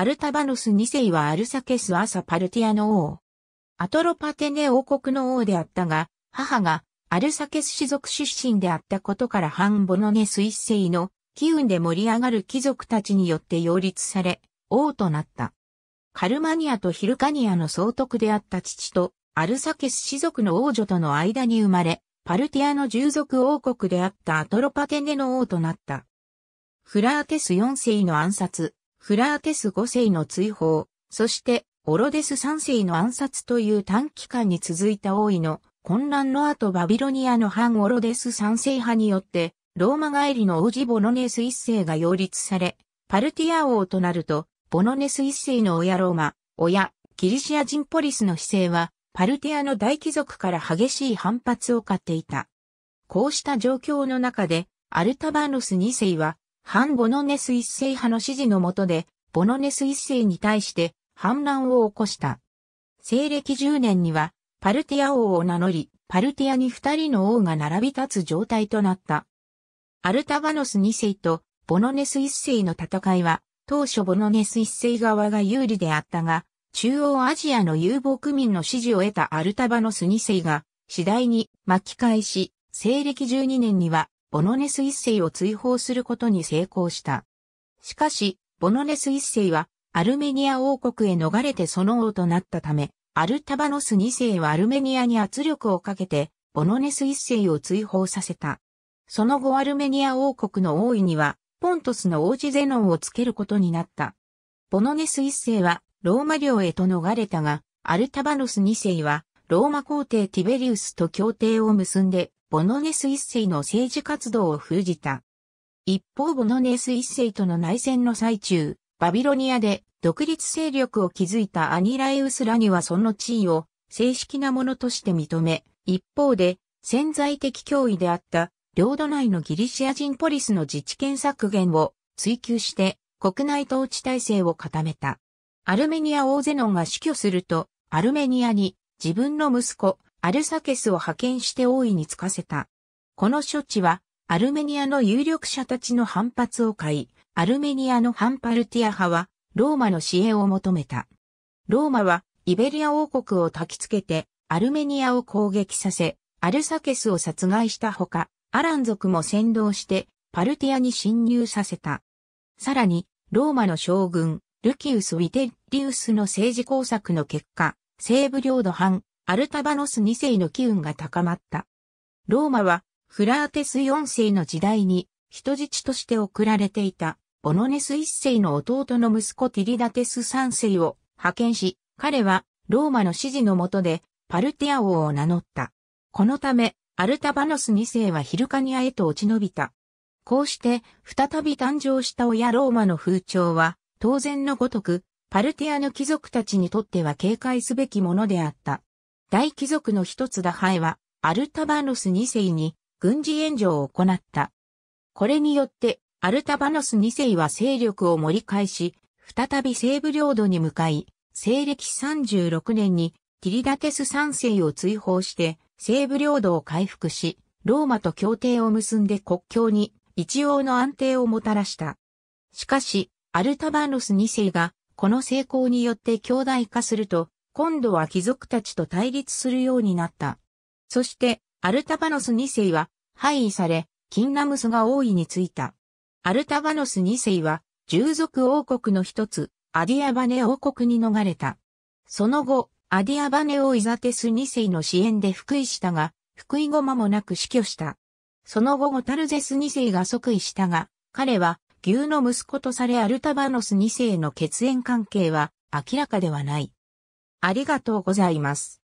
アルタバノス2世はアルサケス・アサ・パルティアの王。アトロパテネ王国の王であったが、母がアルサケス氏族出身であったことからハンボノネス1世の機運で盛り上がる貴族たちによって擁立され、王となった。カルマニアとヒルカニアの総督であった父とアルサケス氏族の王女との間に生まれ、パルティアの従属王国であったアトロパテネの王となった。フラーテス4世の暗殺、フラーテス5世の追放、そしてオロデス3世の暗殺という短期間に続いた王位の混乱の後バビロニアの反オロデス3世派によってローマ帰りの王子ボロネス1世が擁立され、パルティア王となると、ボロネス1世の親ローマ、親、キリシア人ポリスの姿勢は、パルティアの大貴族から激しい反発を買っていた。こうした状況の中で、アルタバーノス2世は、反ボノネス一世派の指示の下で、ボノネス一世に対して反乱を起こした。西暦10年には、パルティア王を名乗り、パルティアに二人の王が並び立つ状態となった。アルタバノス二世とボノネス一世の戦いは、当初ボノネス一世側が有利であったが、中央アジアの遊牧民の支持を得たアルタバノス二世が、次第に巻き返し、西暦12年にはボノネス一世を追放することに成功した。しかし、ボノネス一世はアルメニア王国へ逃れてその王となったため、アルタバノス二世はアルメニアに圧力をかけて、ボノネス一世を追放させた。その後アルメニア王国の王位には、ポントスの王子ゼノンをつけることになった。ボノネス一世はローマ領へと逃れたが、アルタバノス二世はローマ皇帝ティベリウスと協定を結んでボノネス一世の政治活動を封じた。一方ボノネス一世との内戦の最中、バビロニアで独立勢力を築いたアニラエウスらにはその地位を正式なものとして認め、一方で潜在的脅威であった領土内のギリシア人ポリスの自治権削減を追求して国内統治体制を固めた。アルメニア王ゼノンが死去すると、アルメニアに自分の息子アルサケスを派遣して王位につかせた。この処置は、アルメニアの有力者たちの反発を買い、アルメニアの反パルティア派は、ローマの支援を求めた。ローマは、イベリア王国を焚きつけて、アルメニアを攻撃させ、アルサケスを殺害したほか、アラン族も先導して、パルティアに侵入させた。さらに、ローマの将軍、ルキウス・ウィテリウスの政治工作の結果、西部領土反アルタバノス2世の機運が高まった。ローマは、フラーテス4世の時代に、人質として送られていた、オノネス1世の弟の息子ティリダテス3世を派遣し、彼は、ローマの指示の下で、パルティア王を名乗った。このため、アルタバノス2世はヒルカニアへと落ち延びた。こうして、再び誕生した親ローマの風潮は、当然のごとく、パルティアの貴族たちにとっては警戒すべきものであった。大貴族の一つダハエは、アルタバノス2世に軍事援助を行った。これによって、アルタバノス2世は勢力を盛り返し、再び西部領土に向かい、西暦36年にティリダテス3世を追放して、西部領土を回復し、ローマと協定を結んで国境に一応の安定をもたらした。しかし、アルタバノス2世が、この成功によって強大化すると、今度は貴族たちと対立するようになった。そして、アルタバノス2世は、廃位され、キンナムスが王位についた。アルタバノス2世は、従属王国の一つ、アディアバネ王国に逃れた。その後、アディアバネ王イザテス2世の支援で復位したが、復位後間もなく死去した。その後ゴタルゼス2世が即位したが、彼は、牛の息子とされアルタバノス2世の血縁関係は明らかではない。ありがとうございます。